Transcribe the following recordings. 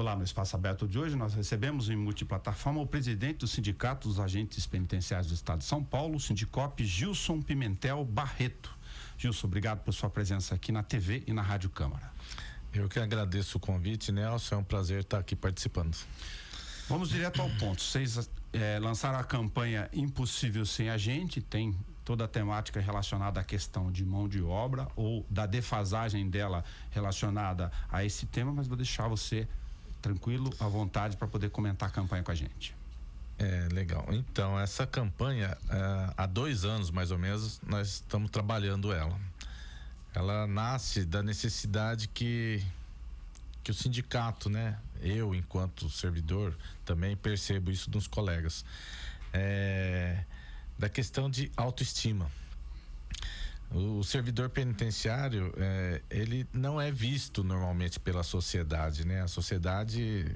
Olá, no Espaço Aberto de hoje nós recebemos em multiplataforma o presidente do Sindicato dos Agentes Penitenciários do Estado de São Paulo, o Sindicop Gilson Pimentel Barreto. Gilson, obrigado por sua presença aqui na TV e na Rádio Câmara. Eu que agradeço o convite, Nelson, é um prazer estar aqui participando. Vamos direto ao ponto. Vocês é, lançaram a campanha Impossível Sem a Gente, tem toda a temática relacionada à questão de mão de obra ou da defasagem dela relacionada a esse tema, mas vou deixar você tranquilo, à vontade para poder comentar a campanha com a gente. É, legal. Então, essa campanha, é, há dois anos mais ou menos, nós estamos trabalhando ela. Ela nasce da necessidade que, que o sindicato, né? Eu, enquanto servidor, também percebo isso dos colegas. É, da questão de autoestima. O servidor penitenciário, é, ele não é visto normalmente pela sociedade, né? A sociedade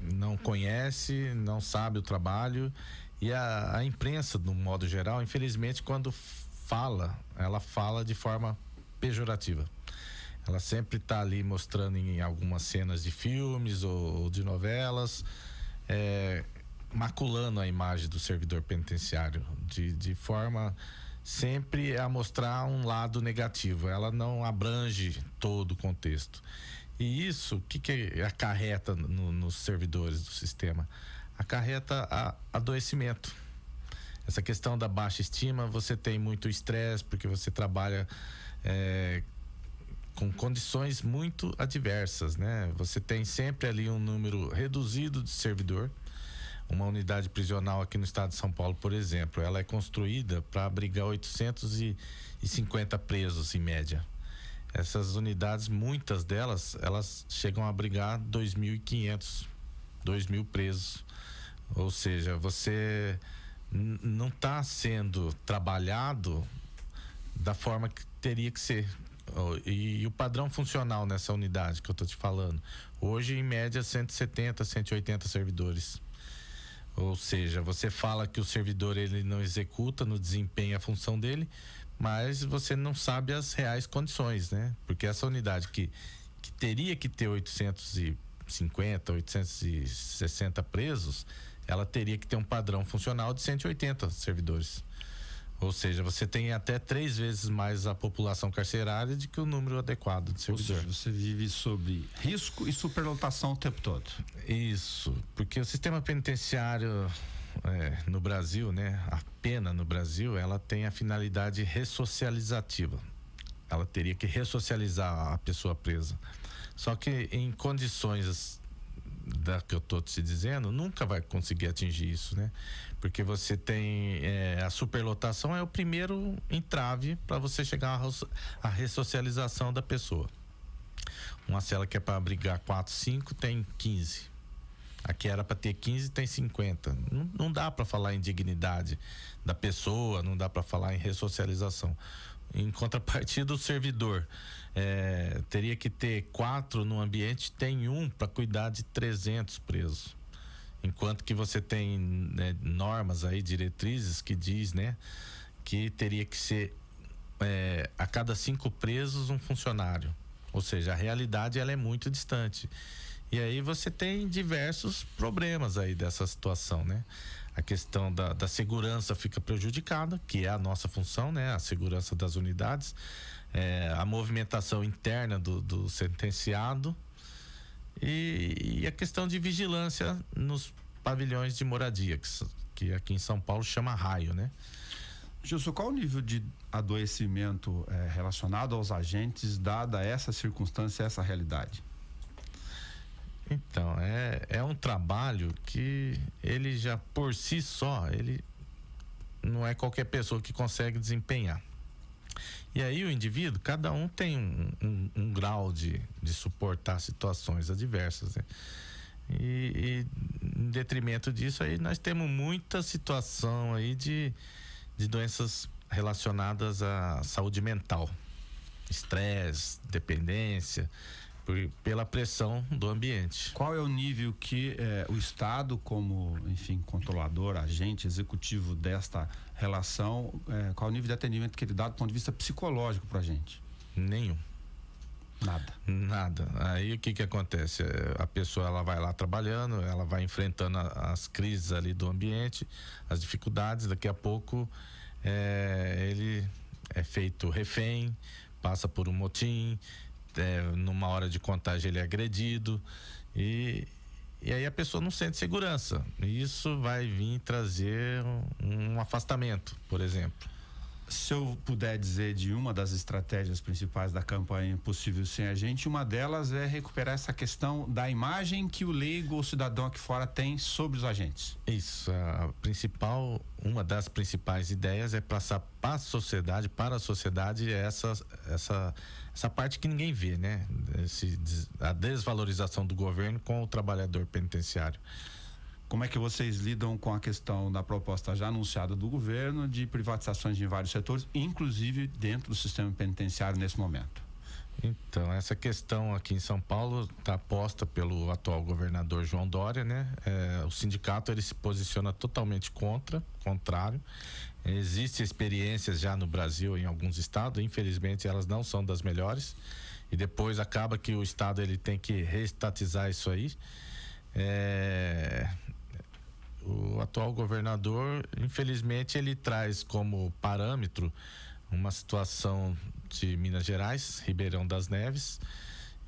não conhece, não sabe o trabalho e a, a imprensa, no modo geral, infelizmente, quando fala, ela fala de forma pejorativa. Ela sempre está ali mostrando em algumas cenas de filmes ou, ou de novelas, é, maculando a imagem do servidor penitenciário de, de forma sempre é a mostrar um lado negativo, ela não abrange todo o contexto. E isso, o que, que acarreta no, nos servidores do sistema? Acarreta a, adoecimento. Essa questão da baixa estima, você tem muito estresse, porque você trabalha é, com condições muito adversas, né? Você tem sempre ali um número reduzido de servidor uma unidade prisional aqui no estado de São Paulo, por exemplo, ela é construída para abrigar 850 presos em média. Essas unidades, muitas delas, elas chegam a abrigar 2.500, 2.000 presos. Ou seja, você não está sendo trabalhado da forma que teria que ser. E, e o padrão funcional nessa unidade que eu estou te falando. Hoje, em média, 170, 180 servidores. Ou seja, você fala que o servidor ele não executa, não desempenha a função dele, mas você não sabe as reais condições, né? Porque essa unidade que, que teria que ter 850, 860 presos, ela teria que ter um padrão funcional de 180 servidores. Ou seja, você tem até três vezes mais a população carcerária do que o número adequado de servidor. Ou seja, você vive sob risco e superlotação o tempo todo. Isso, porque o sistema penitenciário é, no Brasil, né, a pena no Brasil, ela tem a finalidade ressocializativa. Ela teria que ressocializar a pessoa presa. Só que em condições da que eu estou te dizendo, nunca vai conseguir atingir isso, né? Porque você tem é, a superlotação é o primeiro entrave para você chegar à ressocialização da pessoa. Uma cela que é para abrigar 4, 5 tem 15. Aqui era para ter 15, tem 50. Não, não dá para falar em dignidade da pessoa, não dá para falar em ressocialização. Em contrapartida, o servidor é, teria que ter quatro no ambiente, tem um para cuidar de 300 presos. Enquanto que você tem né, normas aí, diretrizes que diz, né, que teria que ser é, a cada cinco presos um funcionário. Ou seja, a realidade ela é muito distante. E aí você tem diversos problemas aí dessa situação, né? a questão da, da segurança fica prejudicada, que é a nossa função, né? A segurança das unidades, é, a movimentação interna do, do sentenciado e, e, a questão de vigilância nos pavilhões de moradia, que, que aqui em São Paulo chama raio, né? Gilson, qual o nível de adoecimento é, relacionado aos agentes, dada essa circunstância, essa realidade? Então, é, é um trabalho que ele já por si só, ele não é qualquer pessoa que consegue desempenhar. E aí o indivíduo, cada um tem um, um, um grau de, de suportar situações adversas. Né? E, e, em detrimento disso aí nós temos muita situação aí de, de doenças relacionadas à saúde mental. Estresse, dependência, pela pressão do ambiente. Qual é o nível que eh, o Estado, como enfim controlador, agente executivo desta relação, eh, qual é o nível de atendimento que ele dá do ponto de vista psicológico para a gente? Nenhum. Nada. Nada. Aí o que que acontece? Eh, a pessoa ela vai lá trabalhando, ela vai enfrentando a, as crises ali do ambiente, as dificuldades. Daqui a pouco eh, ele é feito refém, passa por um motim, é, numa hora de contagem ele é agredido e, e aí a pessoa não sente segurança. Isso vai vir trazer um, um afastamento, por exemplo se eu puder dizer de uma das estratégias principais da campanha Impossível Sem a Gente, uma delas é recuperar essa questão da imagem que o leigo ou cidadão aqui fora tem sobre os agentes. Isso, a principal, uma das principais ideias é passar para a sociedade, para a sociedade essa essa essa parte que ninguém vê, né? Esse, a desvalorização do governo com o trabalhador penitenciário. Como é que vocês lidam com a questão da proposta já anunciada do governo de privatizações em vários setores, inclusive dentro do sistema penitenciário nesse momento? Então, essa questão aqui em São Paulo está posta pelo atual governador João Dória, né? É, o sindicato ele se posiciona totalmente contra, contrário. Existem experiências já no Brasil em alguns estados, infelizmente elas não são das melhores. E depois acaba que o estado ele tem que reestatizar isso aí. É, o atual governador, infelizmente, ele traz como parâmetro uma situação de Minas Gerais, Ribeirão das Neves,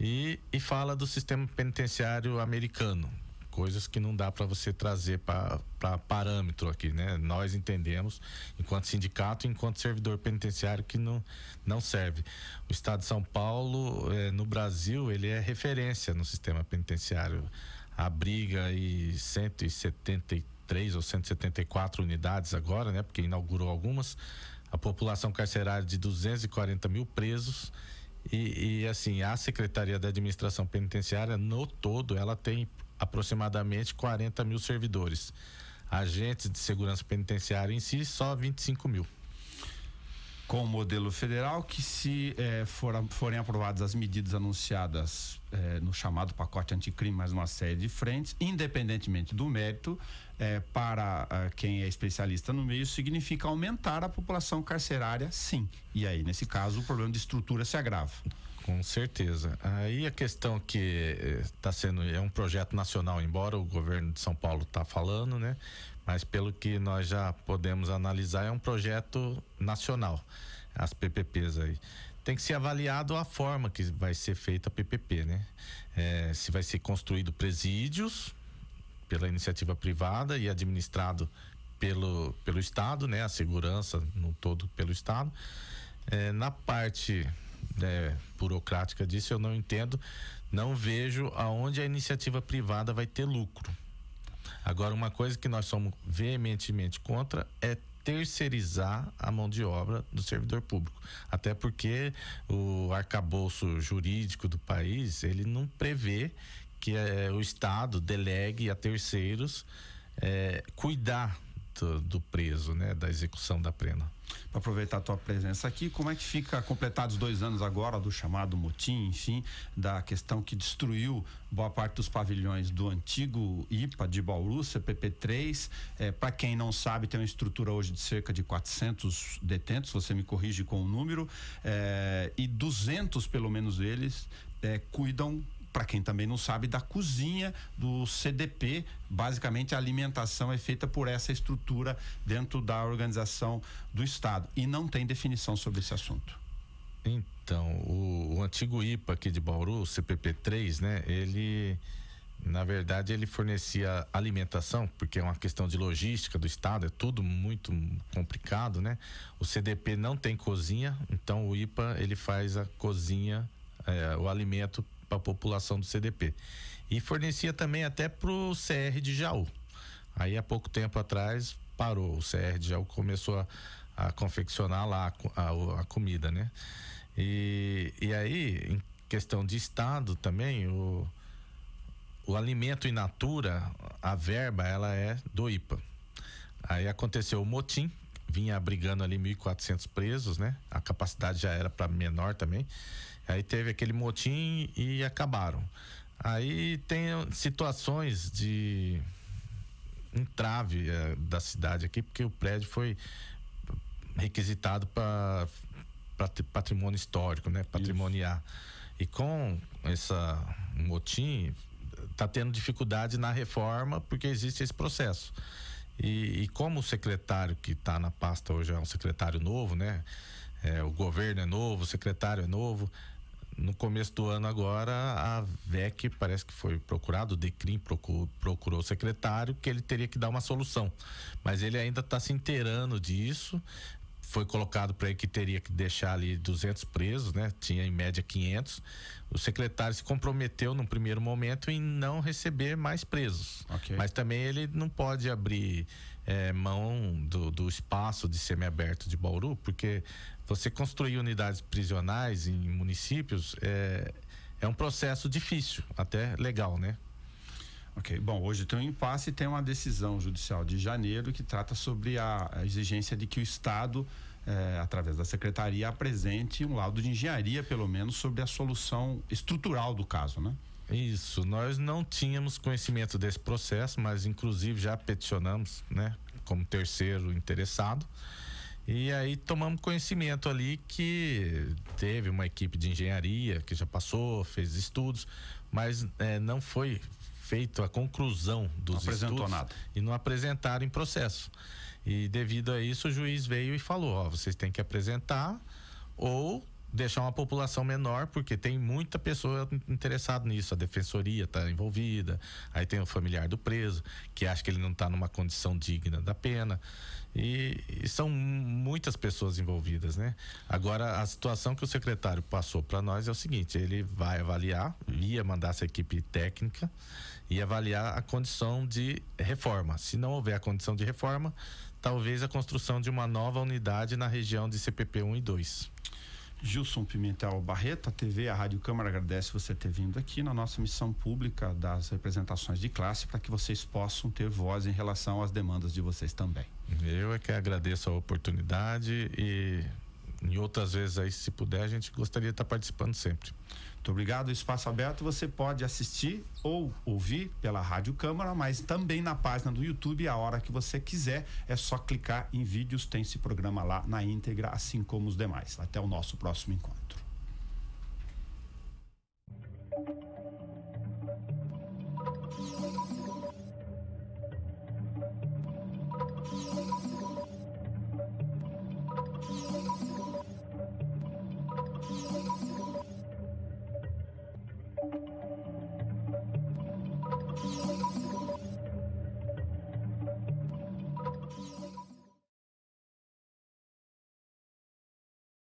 e, e fala do sistema penitenciário americano, coisas que não dá para você trazer para parâmetro aqui, né? Nós entendemos, enquanto sindicato, enquanto servidor penitenciário, que não, não serve. O Estado de São Paulo, eh, no Brasil, ele é referência no sistema penitenciário abriga e 173 ou 174 unidades agora, né? Porque inaugurou algumas. A população carcerária de 240 mil presos. E, e assim, a Secretaria da Administração Penitenciária, no todo, ela tem aproximadamente 40 mil servidores. Agentes de segurança penitenciária em si, só 25 mil com o modelo federal, que se eh, for, forem aprovadas as medidas anunciadas eh, no chamado pacote anticrime, mais uma série de frentes, independentemente do mérito, eh, para eh, quem é especialista no meio, significa aumentar a população carcerária, sim. E aí, nesse caso, o problema de estrutura se agrava. Com certeza. Aí a questão que está sendo é um projeto nacional, embora o governo de São Paulo está falando, né? mas pelo que nós já podemos analisar, é um projeto nacional, as PPPs aí. Tem que ser avaliado a forma que vai ser feita a PPP, né? É, se vai ser construído presídios pela iniciativa privada e administrado pelo, pelo Estado, né? A segurança no todo pelo Estado. É, na parte é, burocrática disso eu não entendo, não vejo aonde a iniciativa privada vai ter lucro. Agora, uma coisa que nós somos veementemente contra é terceirizar a mão de obra do servidor público. Até porque o arcabouço jurídico do país, ele não prevê que eh, o Estado delegue a terceiros eh, cuidar do preso, né, da execução da pena. Para aproveitar a tua presença aqui, como é que fica completados dois anos agora do chamado motim, enfim, da questão que destruiu boa parte dos pavilhões do antigo IPA de Bauru, CPP3. É, Para quem não sabe, tem uma estrutura hoje de cerca de 400 detentos, você me corrige com o número, é, e 200 pelo menos deles é, cuidam para quem também não sabe, da cozinha do CDP. Basicamente, a alimentação é feita por essa estrutura dentro da organização do Estado. E não tem definição sobre esse assunto. Então, o, o antigo IPA aqui de Bauru, o CPP3, né? Ele. Na verdade, ele fornecia alimentação, porque é uma questão de logística do estado, é tudo muito complicado, né? O CDP não tem cozinha, então o IPA ele faz a cozinha, é, o alimento para a população do CDP. E fornecia também até para o CR de Jaú. Aí há pouco tempo atrás parou, o CR de Jaú começou a, a confeccionar lá a, a, a, comida, né? E, e aí, em questão de Estado também, o, o alimento in natura, a verba, ela é do IPA. Aí aconteceu o motim, vinha abrigando ali 1.400 presos, né? A capacidade já era para menor também. Aí teve aquele motim e acabaram. Aí tem situações de entrave é, da cidade aqui, porque o prédio foi requisitado para patrimônio histórico, né? Patrimoniar. Isso. E com essa motim, tá tendo dificuldade na reforma porque existe esse processo. E, e como o secretário que está na pasta hoje é um secretário novo, né? É, o governo é novo, o secretário é novo. No começo do ano agora, a VEC parece que foi procurado, o DECRIM procurou, procurou o secretário, que ele teria que dar uma solução. Mas ele ainda está se inteirando disso, foi colocado para ele que teria que deixar ali 200 presos, né? Tinha em média 500. O secretário se comprometeu num primeiro momento em não receber mais presos. Okay. Mas também ele não pode abrir é, mão do, do espaço de semiaberto de Bauru, porque você construir unidades prisionais em municípios é, é um processo difícil, até legal, né? Ok, bom, hoje tem um impasse e tem uma decisão judicial de janeiro que trata sobre a, a exigência de que o Estado, eh, através da Secretaria, apresente um laudo de engenharia, pelo menos, sobre a solução estrutural do caso, né? Isso, nós não tínhamos conhecimento desse processo, mas inclusive já peticionamos, né, como terceiro interessado. E aí tomamos conhecimento ali que teve uma equipe de engenharia que já passou, fez estudos, mas é, não foi feito a conclusão dos não estudos nada. e não apresentaram em processo. E devido a isso, o juiz veio e falou: ó, vocês têm que apresentar ou deixar uma população menor, porque tem muita pessoa interessada nisso, a defensoria está envolvida, aí tem o familiar do preso, que acha que ele não está numa condição digna da pena, e, e, são muitas pessoas envolvidas, né? Agora, a situação que o secretário passou para nós é o seguinte, ele vai avaliar, ia mandar essa equipe técnica e avaliar a condição de reforma. Se não houver a condição de reforma, talvez a construção de uma nova unidade na região de CPP 1 e 2. Gilson Pimentel Barreto, a TV, a Rádio Câmara agradece você ter vindo aqui na nossa missão pública das representações de classe para que vocês possam ter voz em relação às demandas de vocês também. Eu é que agradeço a oportunidade e em outras vezes aí, se puder, a gente gostaria de estar participando sempre. Muito obrigado. O Espaço Aberto você pode assistir ou ouvir pela Rádio Câmara, mas também na página do YouTube, a hora que você quiser. É só clicar em vídeos, tem esse programa lá na íntegra, assim como os demais. Até o nosso próximo encontro.